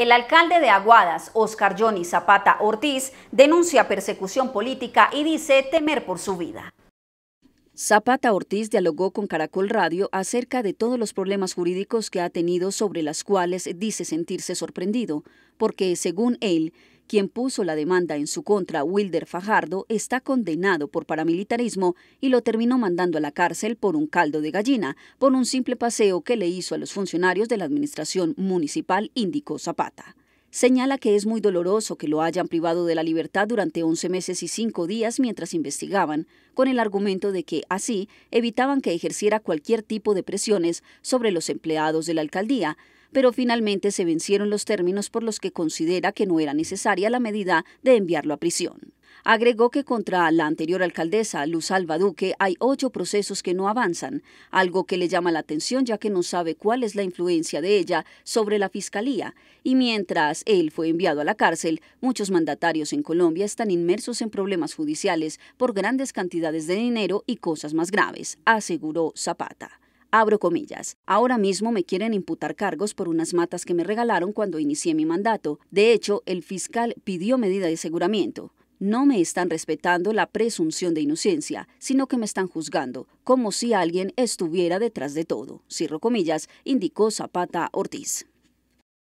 El alcalde de Aguadas, Oscar Johnny Zapata Ortiz, denuncia persecución política y dice temer por su vida. Zapata Ortiz dialogó con Caracol Radio acerca de todos los problemas jurídicos que ha tenido sobre las cuales dice sentirse sorprendido, porque según él, quien puso la demanda en su contra, Wilder Fajardo, está condenado por paramilitarismo y lo terminó mandando a la cárcel por un caldo de gallina, por un simple paseo que le hizo a los funcionarios de la administración municipal, indicó Zapata. Señala que es muy doloroso que lo hayan privado de la libertad durante 11 meses y 5 días mientras investigaban, con el argumento de que así evitaban que ejerciera cualquier tipo de presiones sobre los empleados de la alcaldía, pero finalmente se vencieron los términos por los que considera que no era necesaria la medida de enviarlo a prisión. Agregó que contra la anterior alcaldesa, Luz Alba Duque, hay ocho procesos que no avanzan, algo que le llama la atención ya que no sabe cuál es la influencia de ella sobre la fiscalía. Y mientras él fue enviado a la cárcel, muchos mandatarios en Colombia están inmersos en problemas judiciales por grandes cantidades de dinero y cosas más graves, aseguró Zapata. Abro comillas. Ahora mismo me quieren imputar cargos por unas matas que me regalaron cuando inicié mi mandato. De hecho, el fiscal pidió medida de aseguramiento. No me están respetando la presunción de inocencia, sino que me están juzgando, como si alguien estuviera detrás de todo. Cierro comillas, indicó Zapata Ortiz.